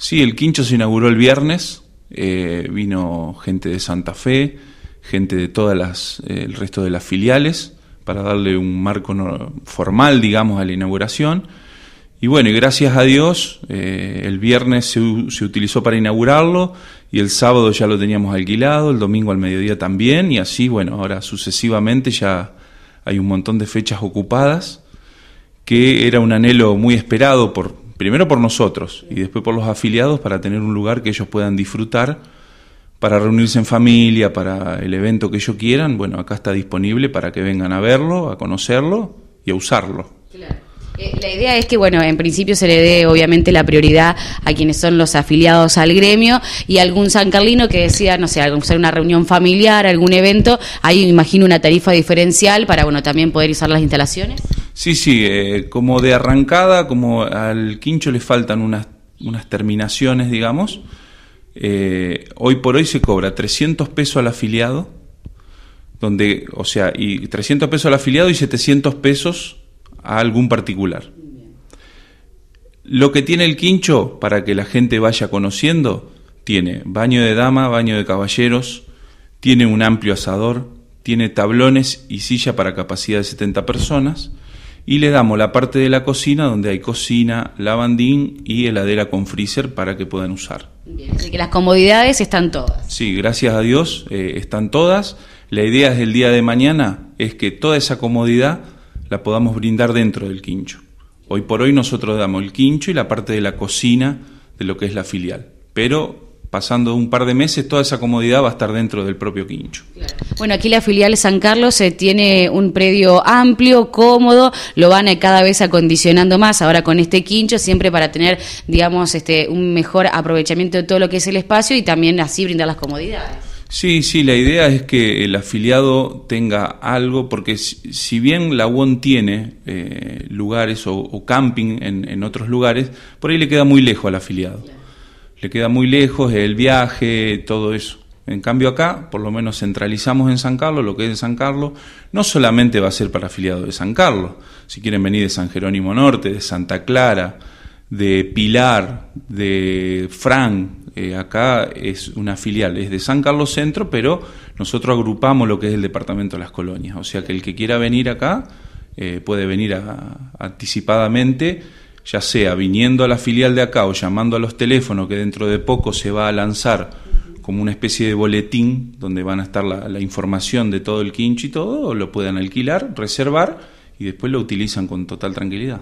Sí, el quincho se inauguró el viernes, eh, vino gente de Santa Fe, gente de todas las, eh, el resto de las filiales, para darle un marco formal, digamos, a la inauguración. Y bueno, y gracias a Dios, eh, el viernes se, se, utilizó para inaugurarlo y el sábado ya lo teníamos alquilado, el domingo al mediodía también, y así, bueno, ahora sucesivamente ya hay un montón de fechas ocupadas, que era un anhelo muy esperado por, primero por nosotros y después por los afiliados para tener un lugar que ellos puedan disfrutar, para reunirse en familia, para el evento que ellos quieran. Bueno, acá está disponible para que vengan a verlo, a conocerlo y a usarlo. Eh, la idea es que, bueno, en principio se le dé obviamente la prioridad a quienes son los afiliados al gremio y algún San Carlino que decida, no sé, hacer una reunión familiar, algún evento, ahí imagino una tarifa diferencial para, bueno, también poder usar las instalaciones. Sí, sí, eh, como de arrancada, como al quincho le faltan unas, terminaciones, digamos. Eh, hoy por hoy se cobra 300 pesos al afiliado, donde, o sea, y 300 pesos al afiliado y 700 pesos a algún particular. Lo que tiene el quincho, para que la gente vaya conociendo, tiene baño de dama, baño de caballeros, tiene un amplio asador, tiene tablones y silla para capacidad de 70 personas y le damos la parte de la cocina donde hay cocina, lavandín y heladera con freezer para que puedan usar. así que las comodidades están todas. Sí, gracias a Dios eh, están todas. La idea es el día de mañana es que toda esa comodidad la podamos brindar dentro del quincho. Hoy por hoy nosotros damos el quincho y la parte de la cocina de lo que es la filial, pero pasando un par de meses, toda esa comodidad va a estar dentro del propio quincho. Bueno, aquí la filial San Carlos se eh, tiene un predio amplio, cómodo, lo van eh, cada vez acondicionando más ahora con este quincho, siempre para tener, digamos, este, un mejor aprovechamiento de todo lo que es el espacio y también así brindar las comodidades. Sí, sí, la idea es que el afiliado tenga algo, porque si, bien la UON tiene eh, lugares o, camping en, otros lugares, por ahí le queda muy lejos al afiliado le queda muy lejos el viaje, todo eso. En cambio acá, por lo menos centralizamos en San Carlos, lo que es de San Carlos, no solamente va a ser para afiliados de San Carlos, si quieren venir de San Jerónimo Norte, de Santa Clara, de Pilar, de Fran, eh, acá es una filial, es de San Carlos Centro, pero nosotros agrupamos lo que es el Departamento de las Colonias, o sea que el que quiera venir acá eh, puede venir anticipadamente ya sea viniendo a la filial de acá o llamando a los teléfonos que dentro de poco se va a lanzar como una especie de boletín donde van a estar la, información de todo el quincho y todo, lo puedan alquilar, reservar y después lo utilizan con total tranquilidad.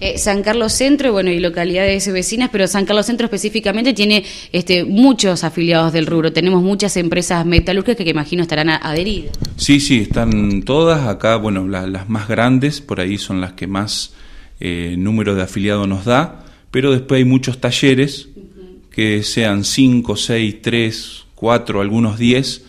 Eh, San Carlos Centro, bueno, y localidades vecinas, pero San Carlos Centro específicamente tiene este, muchos afiliados del rubro. Tenemos muchas empresas metalúrgicas que, imagino estarán adheridas. Sí, sí, están todas. Acá, bueno, las más grandes, por ahí son las que más eh, número de afiliados nos da, pero después hay muchos talleres que sean 5, 6, 3, 4, algunos 10,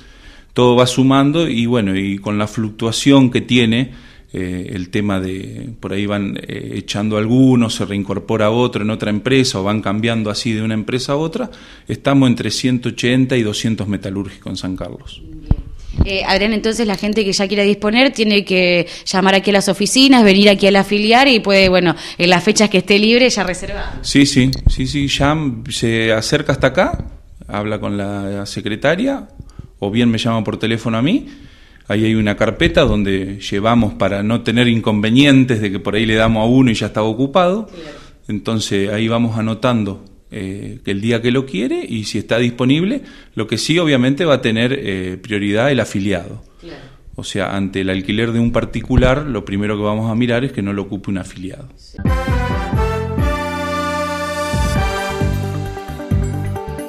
todo va sumando y bueno, y con la fluctuación que tiene eh, el tema de, por ahí van eh, echando algunos, se reincorpora otro en otra empresa o van cambiando así de una empresa a otra, estamos entre 180 y 200 metalúrgicos en San Carlos. Eh, Adrián, entonces la gente que ya quiera disponer tiene que llamar aquí a las oficinas, venir aquí la afiliar y puede, bueno, en las fechas que esté libre ya reservar. Sí, sí, sí, sí, ya se acerca hasta acá, habla con la secretaria o bien me llama por teléfono a mí. Ahí hay una carpeta donde llevamos para no tener inconvenientes de que por ahí le damos a uno y ya estaba ocupado. Entonces ahí vamos anotando eh, el día que lo quiere y si está disponible, lo que sí obviamente va a tener eh, prioridad el afiliado. O sea, ante el alquiler de un particular, lo primero que vamos a mirar es que no lo ocupe un afiliado.